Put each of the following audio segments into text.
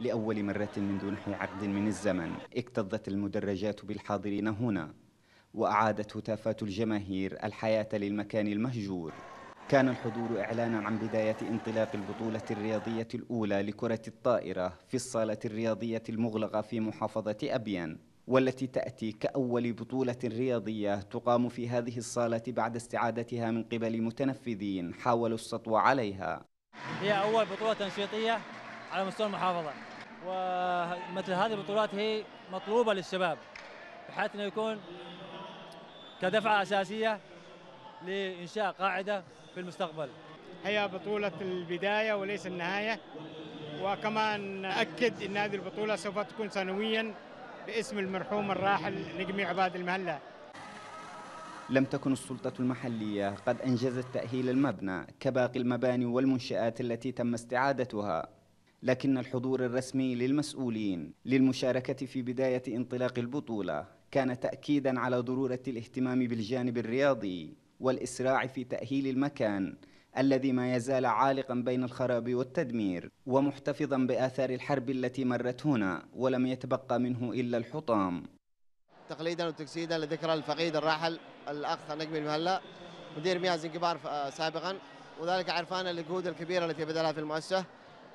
لأول مرة من دون عقد من الزمن اكتظت المدرجات بالحاضرين هنا وأعادت هتافات الجماهير الحياة للمكان المهجور كان الحضور إعلانا عن بداية انطلاق البطولة الرياضية الأولى لكرة الطائرة في الصالة الرياضية المغلقة في محافظة أبيان والتي تأتي كأول بطولة رياضية تقام في هذه الصالة بعد استعادتها من قبل متنفذين حاولوا السطو عليها هي أول بطولة تنشيطية على مستوى المحافظه ومثل هذه البطولات هي مطلوبه للشباب بحيث انه يكون كدفعه اساسيه لانشاء قاعده في المستقبل. هي بطوله البدايه وليس النهايه وكما ناكد ان هذه البطوله سوف تكون سنويا باسم المرحوم الراحل نجمي عباد المهله. لم تكن السلطة المحلية قد أنجزت تأهيل المبنى كباقي المباني والمنشآت التي تم استعادتها لكن الحضور الرسمي للمسؤولين للمشاركة في بداية انطلاق البطولة كان تأكيدا على ضرورة الاهتمام بالجانب الرياضي والإسراع في تأهيل المكان الذي ما يزال عالقا بين الخراب والتدمير ومحتفظا بآثار الحرب التي مرت هنا ولم يتبقى منه إلا الحطام تقليدا وتجسيدا لذكرى الفقيد الراحل الأخ نجم المهلا مدير مياه زنجبار آه، سابقا وذلك عرفان الجهود الكبيرة التي بذلها في المؤسسة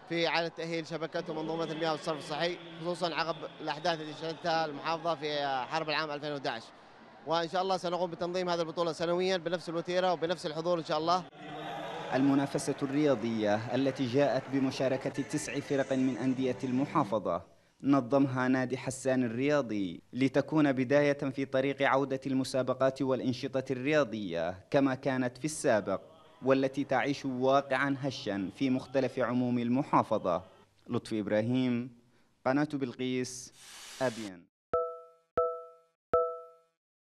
في إعادة تأهيل شبكه ومنظومه المياه والصرف الصحي خصوصا عقب الأحداث التي شهدتها المحافظة في حرب العام 2011 وإن شاء الله سنقوم بتنظيم هذه البطولة سنويا بنفس الوتيرة وبنفس الحضور إن شاء الله المنافسة الرياضية التي جاءت بمشاركة تسع فرق من أندية المحافظة نظمها نادي حسان الرياضي لتكون بداية في طريق عودة المسابقات والأنشطة الرياضية كما كانت في السابق والتي تعيش واقعا هشا في مختلف عموم المحافظة لطفي إبراهيم قناة بلقيس أبيان